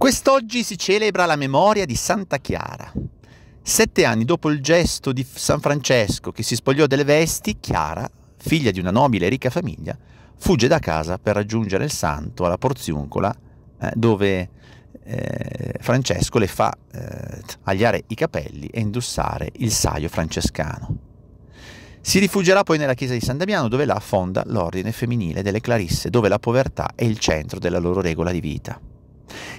Quest'oggi si celebra la memoria di Santa Chiara. Sette anni dopo il gesto di San Francesco che si spogliò delle vesti, Chiara, figlia di una nobile e ricca famiglia, fugge da casa per raggiungere il santo alla Porziuncola, eh, dove eh, Francesco le fa eh, agliare i capelli e indossare il saio francescano. Si rifugerà poi nella chiesa di San Damiano, dove là fonda l'ordine femminile delle Clarisse, dove la povertà è il centro della loro regola di vita.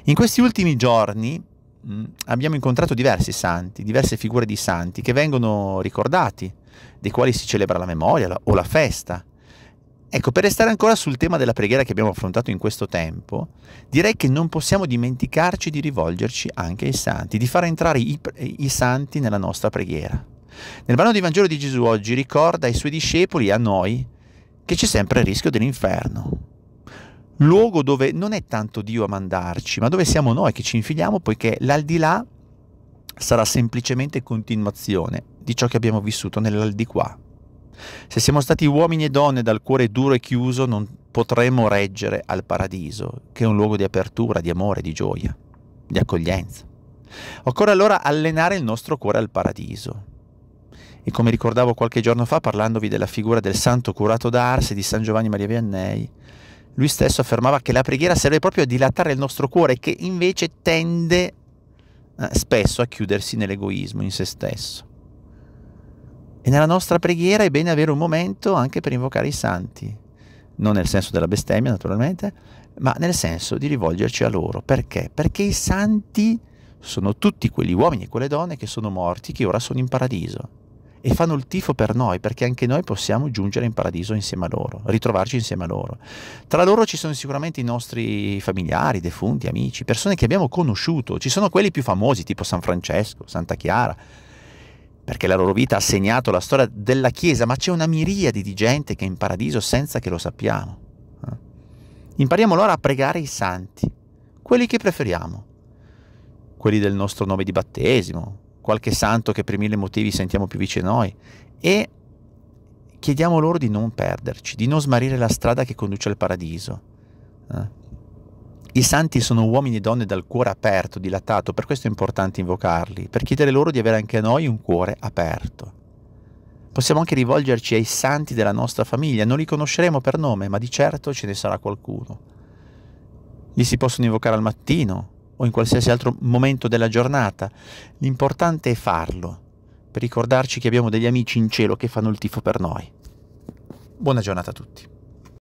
In questi ultimi giorni mh, mm, abbiamo incontrato diversi santi, diverse figure di santi che vengono ricordati, dei quali si celebra la memoria la, o la festa. Ecco, per restare ancora sul tema della preghiera che abbiamo affrontato in questo tempo, direi che non possiamo dimenticarci di rivolgerci anche ai santi, di far entrare i, i santi nella nostra preghiera. Nel brano di Vangelo di Gesù oggi ricorda ai suoi discepoli e a noi che c'è sempre il rischio dell'inferno, luogo dove non è tanto Dio a mandarci, ma dove siamo noi che ci infiliamo, poiché l'aldilà sarà semplicemente continuazione di ciò che abbiamo vissuto nell'aldiquà. Se siamo stati uomini e donne dal cuore duro e chiuso, non potremo reggere al paradiso, che è un luogo di apertura, di amore, di gioia, di accoglienza. Occorre allora allenare il nostro cuore al paradiso. E come ricordavo qualche giorno fa parlandovi della figura del santo curato d'Ars di San Giovanni Maria Viannei, lui stesso affermava che la preghiera serve proprio a dilatare il nostro cuore, che invece tende eh, spesso a chiudersi nell'egoismo, in se stesso. E nella nostra preghiera è bene avere un momento anche per invocare i santi, non nel senso della bestemmia naturalmente, ma nel senso di rivolgerci a loro. Perché? Perché i santi sono tutti quegli uomini e quelle donne che sono morti, che ora sono in paradiso e fanno il tifo per noi, perché anche noi possiamo giungere in paradiso insieme a loro, ritrovarci insieme a loro. Tra loro ci sono sicuramente i nostri familiari, defunti, amici, persone che abbiamo conosciuto, ci sono quelli più famosi tipo San Francesco, Santa Chiara, perché la loro vita ha segnato la storia della Chiesa, ma c'è una miriade di gente che è in paradiso senza che lo sappiamo. Eh. Impariamo allora a pregare i santi, quelli che preferiamo, quelli del nostro nome di battesimo, qualche santo che per mille motivi sentiamo più vicino a noi e chiediamo loro di non perderci, di non smarrire la strada che conduce al paradiso. Eh. I santi sono uomini e donne dal cuore aperto, dilatato, per questo è importante invocarli, per chiedere loro di avere anche a noi un cuore aperto. Possiamo anche rivolgerci ai santi della nostra famiglia, non li conosceremo per nome, ma di certo ce ne sarà qualcuno. Li si possono invocare al mattino, o in qualsiasi altro momento della giornata. L'importante è farlo, per ricordarci che abbiamo degli amici in cielo che fanno il tifo per noi. Buona giornata a tutti.